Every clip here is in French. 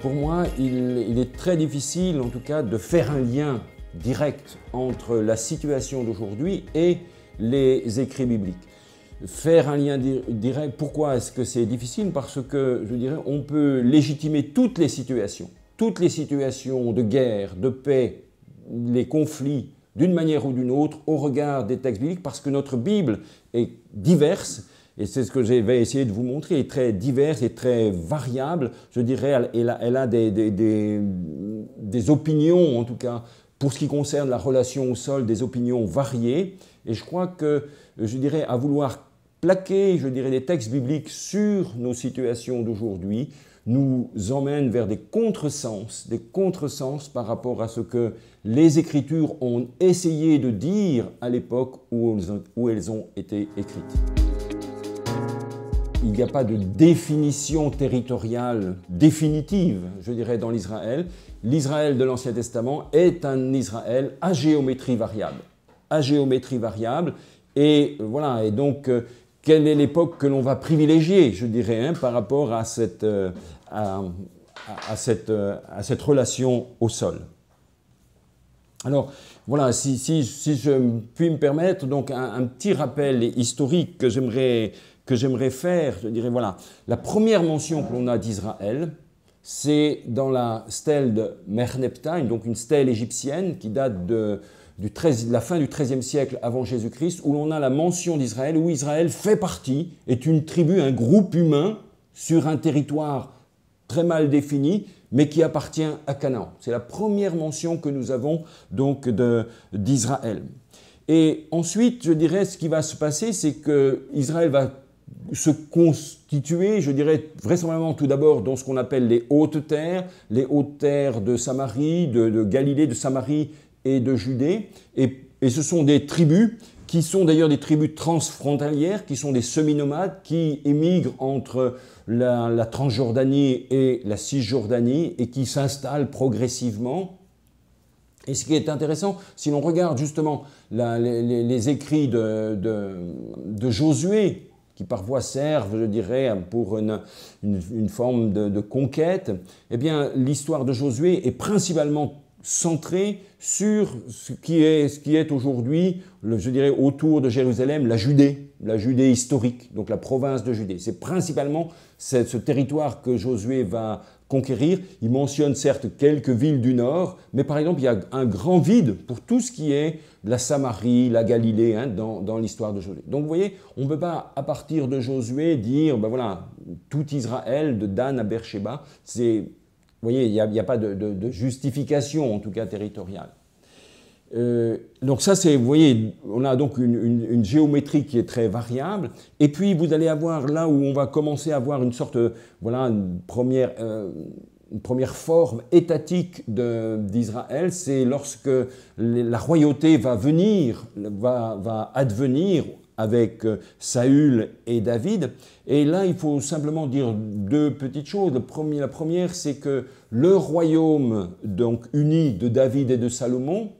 Pour moi, il, est très difficile, en tout cas, de faire un lien direct entre la situation d'aujourd'hui et les écrits bibliques faire un lien direct. Pourquoi est-ce que c'est difficile Parce que, je dirais, on peut légitimer toutes les situations, toutes les situations de guerre, de paix, les conflits, d'une manière ou d'une autre, au regard des textes bibliques, parce que notre Bible est diverse et c'est ce que je vais essayer de vous montrer, elle est très diverse et très variable, je dirais, elle, a, des, des opinions en tout cas pour ce qui concerne la relation au sol, des opinions variées. Et je crois que, je dirais, à vouloir plaquer, je dirais, des textes bibliques sur nos situations d'aujourd'hui, nous emmène vers des contresens, des contresens par rapport à ce que les Écritures ont essayé de dire à l'époque où elles ont été écrites il n'y a pas de définition territoriale définitive, je dirais, dans l'Israël. L'Israël de l'Ancien Testament est un Israël à géométrie variable. À géométrie variable. Et euh, voilà, et donc, euh, quelle est l'époque que l'on va privilégier, je dirais, hein, par rapport à cette, euh, à, cette, relation au sol alors, voilà, si, je puis me permettre, donc un, un petit rappel historique que j'aimerais que j'aimerais faire, je dirais, voilà, la première mention que l'on a d'Israël, c'est dans la stèle de Merneptah, donc une stèle égyptienne qui date de, du 13, de la fin du XIIIe siècle avant Jésus-Christ, où l'on a la mention d'Israël, où Israël fait partie, est une tribu, un groupe humain sur un territoire très mal défini, mais qui appartient à Canaan. C'est la première mention que nous avons donc d'Israël. Et ensuite, je dirais, ce qui va se passer, c'est que Israël va se constituer, je dirais vraisemblablement tout d'abord dans ce qu'on appelle les hautes terres, les hautes terres de Samarie, de, Galilée, de Samarie et de Judée. Et, ce sont des tribus qui sont d'ailleurs des tribus transfrontalières, qui sont des semi-nomades, qui émigrent entre la, Transjordanie et la Cisjordanie et qui s'installent progressivement. Et ce qui est intéressant, si l'on regarde justement les, écrits de, de Josué, qui parfois servent, je dirais, pour une, forme de, conquête, eh bien, l'histoire de Josué est principalement centrée sur ce qui est, ce qui est aujourd'hui, je dirais, autour de Jérusalem, la Judée, la Judée historique, donc la province de Judée. C'est principalement ce territoire que Josué va, conquérir. Il mentionne certes quelques villes du nord, mais par exemple, il y a un grand vide pour tout ce qui est la Samarie, la Galilée, hein, dans, l'histoire de Josué. Donc vous voyez, on ne peut pas, à partir de Josué, dire, ben voilà, tout Israël, de Dan à Beersheba, c'est... Vous voyez, il n'y a, pas de justification, en tout cas territoriale. Euh, donc ça, c'est, vous voyez, on a donc une, géométrie qui est très variable. Et puis, vous allez avoir là où on va commencer à avoir une sorte, voilà, une première, euh, une première forme étatique d'Israël, c'est lorsque la royauté va venir, va, va advenir avec euh, Saül et David. Et là, il faut simplement dire deux petites choses. la première, c'est que le royaume donc uni de David et de Salomon,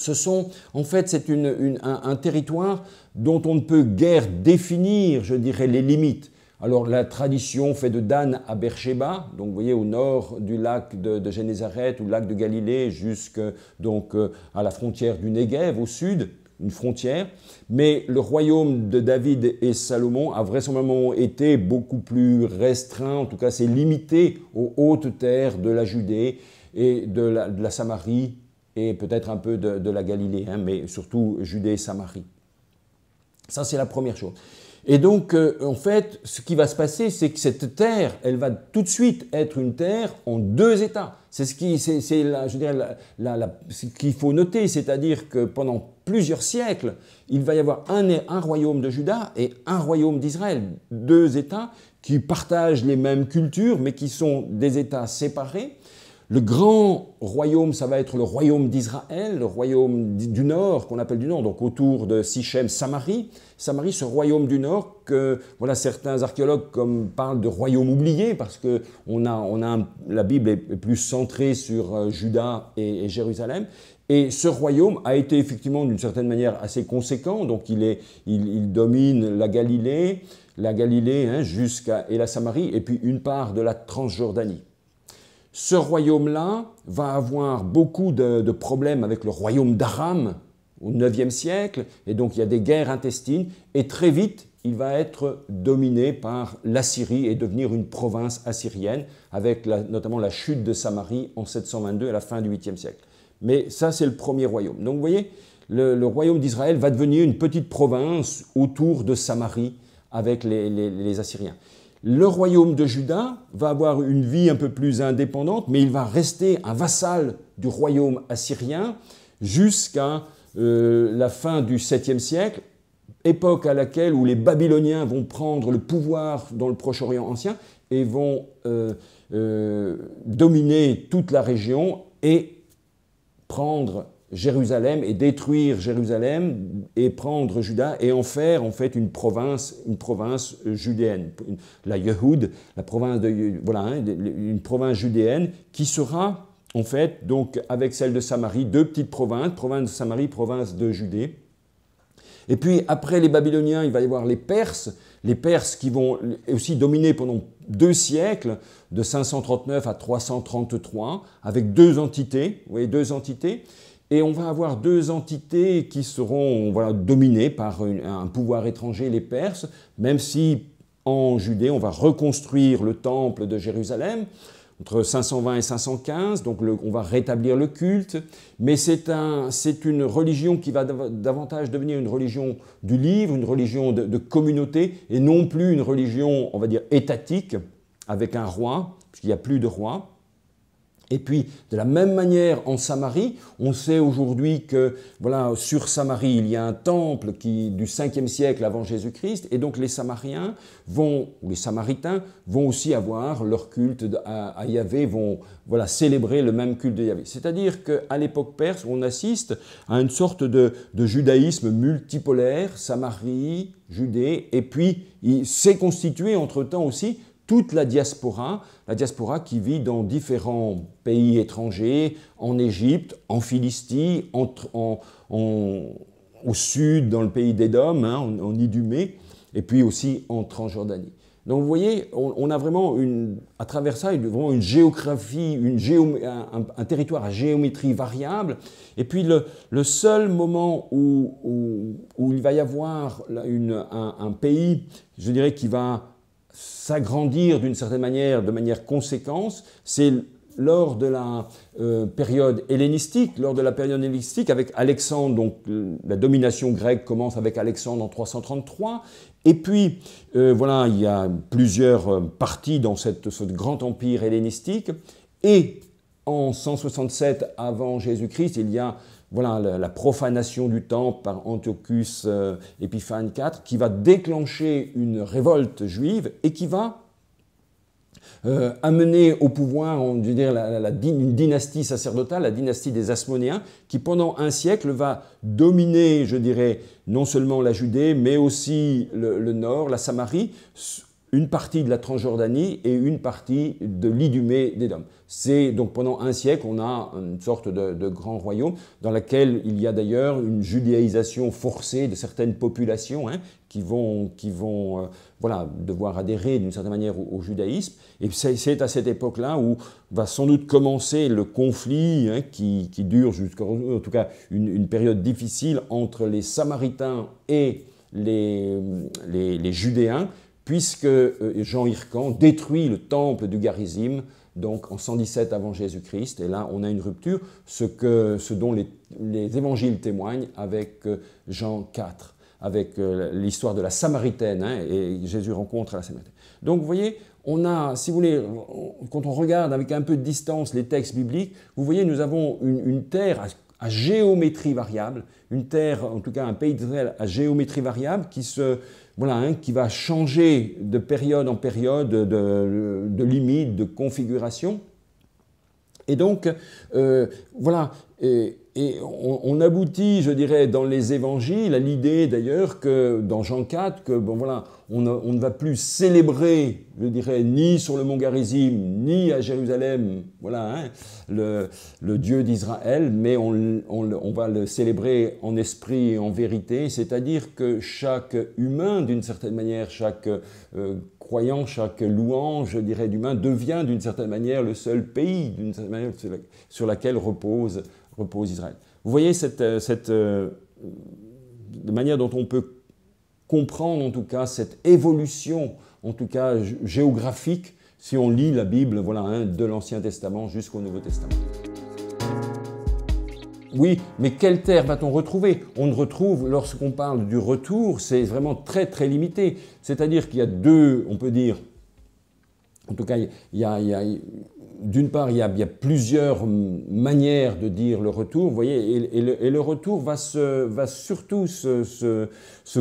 ce sont, en fait, c'est un, territoire dont on ne peut guère définir, je dirais, les limites. Alors la tradition fait de Dan à Beersheba, donc vous voyez au nord du lac de, de ou ou lac de Galilée jusque donc euh, à la frontière du Négev au sud, une frontière, mais le royaume de David et Salomon a vraisemblablement été beaucoup plus restreint, en tout cas c'est limité aux hautes terres de la Judée et de la Samarie et peut-être un peu de, la Galilée, hein, mais surtout Judée et Samarie. Ça, c'est la première chose. Et donc, euh, en fait, ce qui va se passer, c'est que cette terre, elle va tout de suite être une terre en deux États. C'est ce qui, ce qu'il faut noter, c'est-à-dire que pendant plusieurs siècles, il va y avoir un, un royaume de Juda et un royaume d'Israël, deux États qui partagent les mêmes cultures, mais qui sont des États séparés. Le grand royaume, ça va être le royaume d'Israël, le royaume du nord, qu'on appelle du nord, donc autour de Sichem, Samarie. Samarie, ce royaume du nord que voilà, certains archéologues comme, parlent de royaume oublié, parce que la Bible est plus centrée sur euh, Juda et, Jérusalem. Et ce royaume a été effectivement d'une certaine manière assez conséquent, donc il, domine la Galilée, la Galilée hein, jusqu'à et la Samarie, et puis une part de la Transjordanie. Ce royaume-là va avoir beaucoup de, problèmes avec le royaume d'Aram au 9 siècle, et donc il y a des guerres intestines, et très vite, il va être dominé par l'Assyrie et devenir une province assyrienne, avec notamment la chute de Samarie en 722 à la fin du 8 siècle. Mais ça, c'est le premier royaume. Donc vous voyez, le, royaume d'Israël va devenir une petite province autour de Samarie avec les Assyriens le royaume de Juda va avoir une vie un peu plus indépendante, mais il va rester un vassal du royaume assyrien jusqu'à euh, la fin du 7e siècle, époque à laquelle où les Babyloniens vont prendre le pouvoir dans le Proche-Orient ancien et vont euh, euh, dominer toute la région et prendre Jérusalem et détruire Jérusalem et prendre Juda et en faire en fait une province, une province euh, judéenne, la yehud la province de hein, une province judéenne qui sera en fait donc avec celle de Samarie deux petites provinces, province de Samarie, province de Judée. Et puis après les Babyloniens, il va y avoir les Perses, les Perses qui vont aussi dominer pendant deux siècles, de 539 à 333, avec deux entités, vous voyez, deux entités. Et on va avoir deux entités qui seront dominées par un pouvoir étranger, les Perses, même si en Judée, on va reconstruire le temple de Jérusalem entre 520 et 515, donc on va rétablir le culte, mais c'est une religion qui va davantage devenir une religion du livre, une religion de, de, communauté, et non plus une religion, on va dire, étatique, avec un roi, puisqu'il n'y a plus de roi. Et puis, de la même manière, en Samarie, on sait aujourd'hui que, voilà, sur Samarie, il y a un temple qui, du 5e siècle avant Jésus-Christ, et donc les Samariens vont, les Samaritains vont aussi avoir leur culte à, Yahvé, vont, voilà, célébrer le même culte de Yahvé. C'est-à-dire qu'à l'époque perse, on assiste à une sorte de, de judaïsme multipolaire, Samarie, Judée, et puis, il s'est constitué entre-temps aussi toute la diaspora, la diaspora qui vit dans différents pays étrangers, en Égypte, en Philistie, au sud, dans le pays d'Edom, hein, en, Idumée, et puis aussi en Transjordanie. Donc vous voyez, on, a vraiment, une, à travers ça, une géographie, une un, territoire à géométrie variable. Et puis le, seul moment où, il va y avoir une, un, un pays, je dirais, qui va s'agrandir d'une certaine manière, de manière conséquence, c'est lors de la euh, période hellénistique, lors de la période hellénistique avec Alexandre, donc euh, la domination grecque commence avec Alexandre en 333, et puis euh, voilà, il y a plusieurs parties dans cette, ce grand empire hellénistique, et en 167 avant Jésus-Christ, il y a voilà, la, profanation du temple par Antiochus Epiphane Épiphane IV, qui va déclencher une révolte juive et qui va euh, amener au pouvoir on dire, une dynastie sacerdotale, la dynastie des Asmonéens, qui pendant un siècle va dominer, je dirais, non seulement la Judée, mais aussi le Nord, la Samarie, une partie de la Transjordanie et une partie de l'Idumée d'Édom. C'est donc pendant un siècle, on a une sorte de, grand royaume dans lequel il y a d'ailleurs une judéisation forcée de certaines populations hein, qui vont, qui vont euh, voilà, devoir adhérer d'une certaine manière au, judaïsme. Et c'est à cette époque-là où va sans doute commencer le conflit hein, qui, qui, dure jusqu'à, en tout cas, une, période difficile entre les Samaritains et les, les, les Judéens puisque euh, Jean hircan détruit le temple du Garizim donc en 117 avant Jésus-Christ, et là on a une rupture, ce, que, ce dont les, évangiles témoignent avec euh, Jean 4, avec euh, l'histoire de la Samaritaine, hein, et Jésus rencontre la Samaritaine. Donc vous voyez, on a, si vous voulez, quand on regarde avec un peu de distance les textes bibliques, vous voyez, nous avons une, terre à, à, géométrie variable, une terre, en tout cas un pays d'Israël à géométrie variable qui se, voilà, hein, qui va changer de période en période, de, limite, de configuration. Et donc, euh, voilà, et on, aboutit, je dirais, dans les évangiles à l'idée d'ailleurs que dans Jean 4, que bon voilà, on, ne va plus célébrer, je dirais, ni sur le mont Garizim, ni à Jérusalem, voilà, hein, le, Dieu d'Israël, mais on, va le célébrer en esprit et en vérité, c'est-à-dire que chaque humain, d'une certaine manière, chaque euh, croyant, chaque louange, je dirais, d'humain devient d'une certaine manière le seul pays, d'une certaine manière sur laquelle repose repose Israël. Vous voyez cette, euh, cette euh, manière dont on peut comprendre en tout cas cette évolution, en tout cas géographique, si on lit la Bible, voilà, hein, de l'Ancien Testament jusqu'au Nouveau Testament. Oui, mais quelle terre va-t-on retrouver On ne retrouve, lorsqu'on parle du retour, c'est vraiment très très limité. C'est-à-dire qu'il y a deux, on peut dire, en tout cas, il il y a d'une part, il y, a, plusieurs manières de dire le retour, vous voyez, et, le, retour va, surtout se,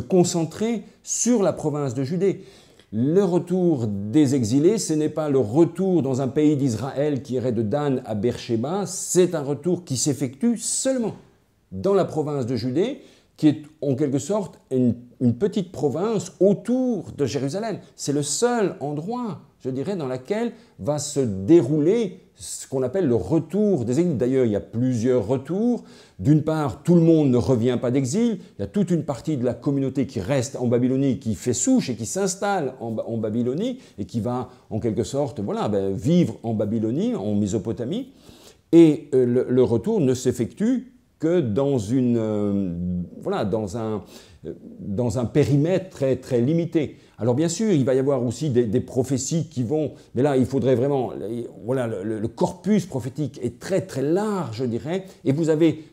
concentrer sur la province de Judée. Le retour des exilés, ce n'est pas le retour dans un pays d'Israël qui irait de Dan à Beersheba, c'est un retour qui s'effectue seulement dans la province de Judée, qui est en quelque sorte une petite province autour de Jérusalem. C'est le seul endroit je dirais, dans laquelle va se dérouler ce qu'on appelle le retour des D'ailleurs, il y a plusieurs retours. D'une part, tout le monde ne revient pas d'exil. Il y a toute une partie de la communauté qui reste en Babylonie, qui fait souche et qui s'installe en, Babylonie et qui va, en quelque sorte, voilà, ben, vivre en Babylonie, en Mésopotamie. Et euh, le, retour ne s'effectue que dans, une, euh, voilà, dans, un, euh, dans un périmètre très, très limité. Alors bien sûr, il va y avoir aussi des, prophéties qui vont, mais là, il faudrait vraiment, voilà, le, corpus prophétique est très très large, je dirais, et vous avez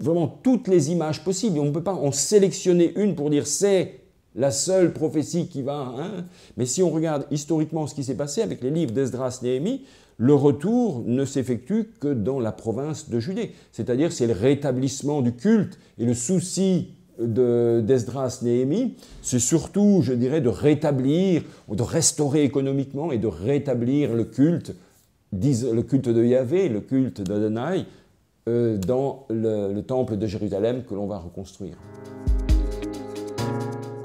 vraiment toutes les images possibles. On ne peut pas en sélectionner une pour dire c'est la seule prophétie qui va. Hein. Mais si on regarde historiquement ce qui s'est passé avec les livres d'Esdras, Néhémie, le retour ne s'effectue que dans la province de Judée. C'est-à-dire c'est le rétablissement du culte et le souci d'Esdras Néhémie, c'est surtout, je dirais, de rétablir, de restaurer économiquement et de rétablir le culte, le culte de Yahvé, le culte d'Adonai, euh, dans le temple de Jérusalem que l'on va reconstruire.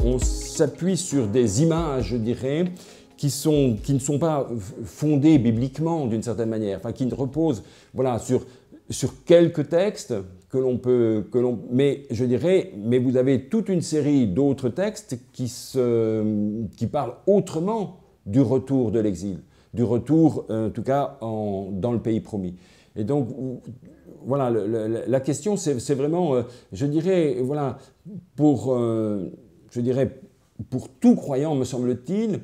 On s'appuie sur des images, je dirais, qui, sont, qui ne sont pas fondés bibliquement d'une certaine manière, enfin qui ne reposent voilà, sur, sur quelques textes que l'on peut, que l'on, mais je dirais, mais vous avez toute une série d'autres textes qui, se, qui parlent autrement du retour de l'exil, du retour, euh, en tout cas, dans le pays promis. Et donc, voilà, la question, c'est, vraiment, euh, je dirais, voilà, pour, euh, je dirais, pour tout croyant, me semble-t-il,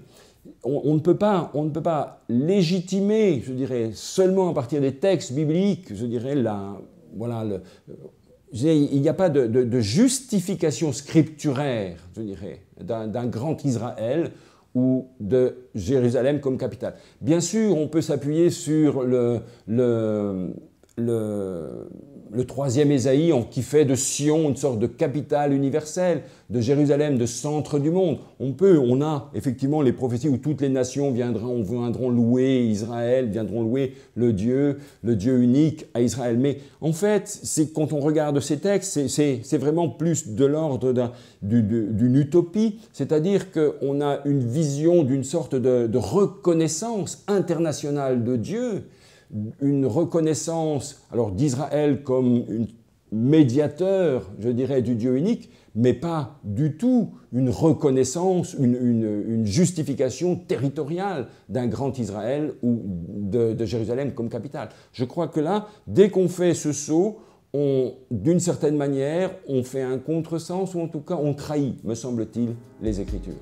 on, ne peut pas, on ne peut pas légitimer, je dirais, seulement à partir des textes bibliques, je dirais, voilà, il n'y a pas de, justification scripturaire, je dirais, d'un grand Israël ou de Jérusalem comme capitale. Bien sûr, on peut s'appuyer sur le le troisième Ésaïe en qui fait de Sion une sorte de capitale universelle, de Jérusalem, de centre du monde. On peut, on a effectivement les prophéties où toutes les nations viendront, viendront louer Israël, viendront louer le Dieu, le Dieu unique à Israël. Mais en fait, c'est quand on regarde ces textes, c'est vraiment plus de l'ordre d'une utopie, c'est-à-dire qu'on a une vision d'une sorte de reconnaissance internationale de Dieu une reconnaissance alors d'Israël comme un médiateur, je dirais, du Dieu unique, mais pas du tout une reconnaissance, une, justification territoriale d'un grand Israël ou de, Jérusalem comme capitale. Je crois que là, dès qu'on fait ce saut, d'une certaine manière, on fait un contresens, ou en tout cas, on trahit, me semble-t-il, les Écritures.